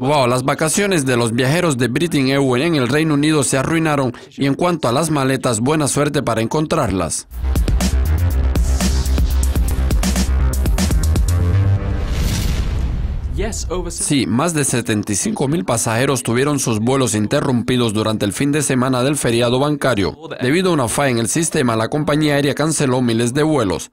Wow, las vacaciones de los viajeros de Britain Airways en el Reino Unido se arruinaron y en cuanto a las maletas, buena suerte para encontrarlas. Sí, más de 75 mil pasajeros tuvieron sus vuelos interrumpidos durante el fin de semana del feriado bancario. Debido a una falla en el sistema, la compañía aérea canceló miles de vuelos.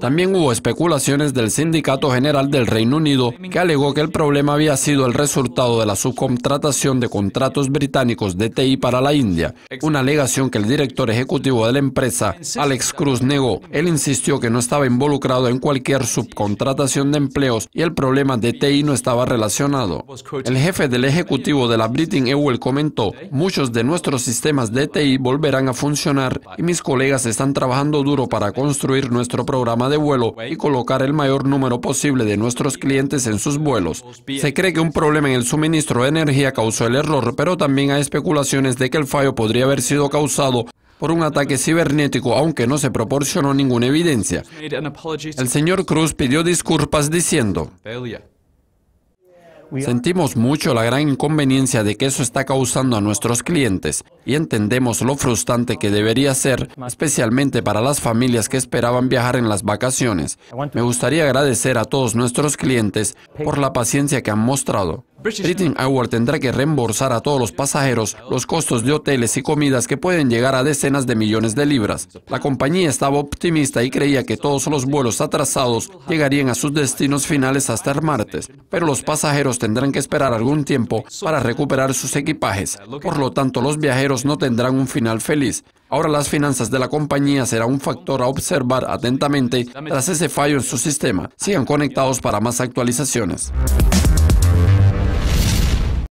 También hubo especulaciones del Sindicato General del Reino Unido que alegó que el problema había sido el resultado de la subcontratación de contratos británicos de TI para la India, una alegación que el director ejecutivo de la empresa, Alex Cruz, negó. Él insistió que no estaba involucrado en cualquier subcontratación de empleos y el problema de TI no estaba relacionado. El jefe del ejecutivo de la Britain Ewell comentó, muchos de nuestros sistemas de TI volverán a funcionar y mis colegas están trabajando duro para construir nuestro programa de vuelo y colocar el mayor número posible de nuestros clientes en sus vuelos. Se cree que un problema en el suministro de energía causó el error, pero también hay especulaciones de que el fallo podría haber sido causado por un ataque cibernético, aunque no se proporcionó ninguna evidencia. El señor Cruz pidió disculpas diciendo, Sentimos mucho la gran inconveniencia de que eso está causando a nuestros clientes y entendemos lo frustrante que debería ser, especialmente para las familias que esperaban viajar en las vacaciones. Me gustaría agradecer a todos nuestros clientes por la paciencia que han mostrado. British Airways tendrá que reembolsar a todos los pasajeros los costos de hoteles y comidas que pueden llegar a decenas de millones de libras. La compañía estaba optimista y creía que todos los vuelos atrasados llegarían a sus destinos finales hasta el martes, pero los pasajeros tendrán que esperar algún tiempo para recuperar sus equipajes. Por lo tanto, los viajeros no tendrán un final feliz. Ahora las finanzas de la compañía será un factor a observar atentamente tras ese fallo en su sistema. Sigan conectados para más actualizaciones.